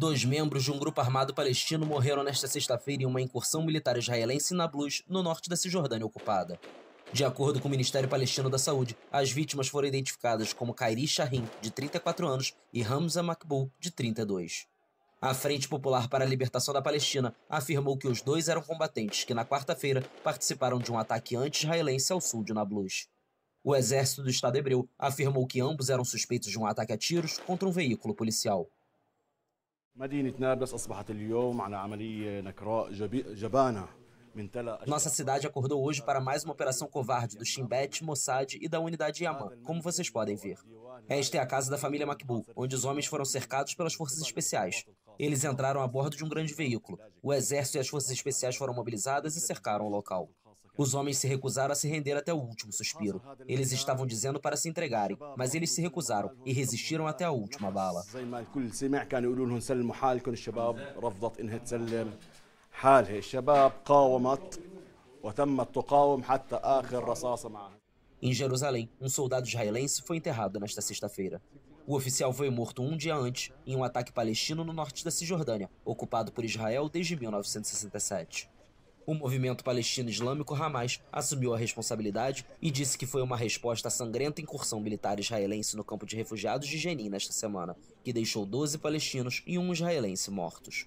Dois membros de um grupo armado palestino morreram nesta sexta-feira em uma incursão militar israelense em Nablus, no norte da Cisjordânia ocupada. De acordo com o Ministério Palestino da Saúde, as vítimas foram identificadas como Kairi Shahin, de 34 anos, e Hamza Makbul, de 32. A Frente Popular para a Libertação da Palestina afirmou que os dois eram combatentes que, na quarta-feira, participaram de um ataque anti-israelense ao sul de Nablus. O exército do Estado hebreu afirmou que ambos eram suspeitos de um ataque a tiros contra um veículo policial. Nossa cidade acordou hoje para mais uma operação covarde do Shimbet, Mossad e da unidade Yaman, como vocês podem ver. Esta é a casa da família Makbul, onde os homens foram cercados pelas forças especiais. Eles entraram a bordo de um grande veículo. O exército e as forças especiais foram mobilizadas e cercaram o local. Os homens se recusaram a se render até o último suspiro. Eles estavam dizendo para se entregarem, mas eles se recusaram e resistiram até a última bala. Em Jerusalém, um soldado israelense foi enterrado nesta sexta-feira. O oficial foi morto um dia antes, em um ataque palestino no norte da Cisjordânia, ocupado por Israel desde 1967 o movimento palestino islâmico Hamas assumiu a responsabilidade e disse que foi uma resposta à sangrenta incursão militar israelense no campo de refugiados de Jenin nesta semana, que deixou 12 palestinos e um israelense mortos.